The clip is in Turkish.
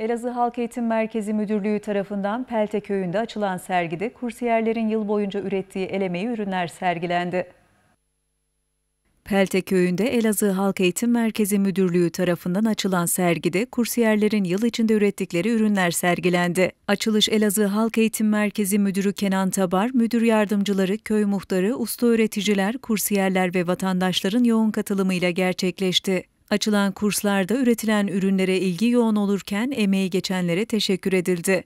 Elazığ Halk Eğitim Merkezi Müdürlüğü tarafından Pelte Köyü'nde açılan sergide kursiyerlerin yıl boyunca ürettiği elemeyi ürünler sergilendi. Pelte Köyü'nde Elazığ Halk Eğitim Merkezi Müdürlüğü tarafından açılan sergide kursiyerlerin yıl içinde ürettikleri ürünler sergilendi. Açılış Elazığ Halk Eğitim Merkezi Müdürü Kenan Tabar, müdür yardımcıları, köy muhtarı, usta üreticiler, kursiyerler ve vatandaşların yoğun katılımıyla gerçekleşti. Açılan kurslarda üretilen ürünlere ilgi yoğun olurken emeği geçenlere teşekkür edildi.